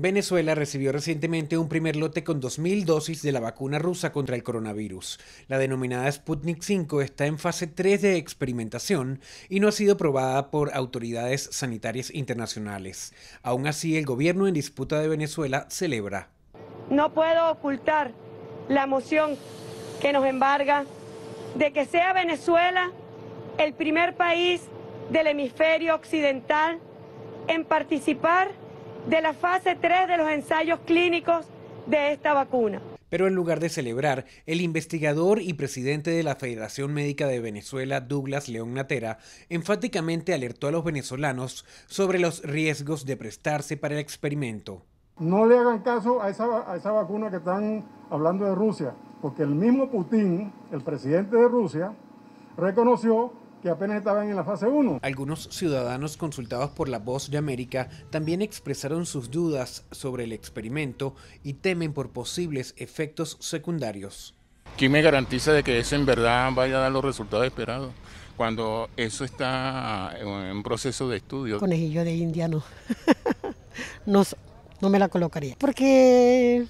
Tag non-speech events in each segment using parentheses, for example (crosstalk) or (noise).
Venezuela recibió recientemente un primer lote con 2.000 dosis de la vacuna rusa contra el coronavirus. La denominada Sputnik V está en fase 3 de experimentación y no ha sido probada por autoridades sanitarias internacionales. Aún así, el gobierno en disputa de Venezuela celebra. No puedo ocultar la emoción que nos embarga de que sea Venezuela el primer país del hemisferio occidental en participar de la fase 3 de los ensayos clínicos de esta vacuna. Pero en lugar de celebrar, el investigador y presidente de la Federación Médica de Venezuela, Douglas León Natera, enfáticamente alertó a los venezolanos sobre los riesgos de prestarse para el experimento. No le hagan caso a esa, vacuna que están hablando de Rusia, porque el mismo Putin, el presidente de Rusia, reconoció que apenas estaban en la fase 1. Algunos ciudadanos consultados por La Voz de América también expresaron sus dudas sobre el experimento y temen por posibles efectos secundarios. ¿Quién me garantiza de que eso en verdad vaya a dar los resultados esperados? Cuando eso está en proceso de estudio. Conejillo de indiano. no, (laughs) no me la colocaría. Porque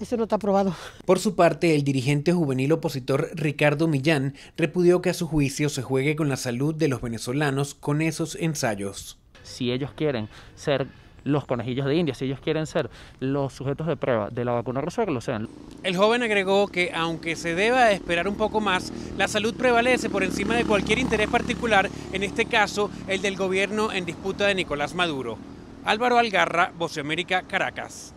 ese no está aprobado. Por su parte, el dirigente juvenil opositor Ricardo Millán repudió que a su juicio se juegue con la salud de los venezolanos con esos ensayos. Si ellos quieren ser los conejillos de India, si ellos quieren ser los sujetos de prueba de la vacuna rusa, lo sean. El joven agregó que aunque se deba esperar un poco más, la salud prevalece por encima de cualquier interés particular, en este caso el del gobierno en disputa de Nicolás Maduro. Álvaro Algarra, Voce América, Caracas.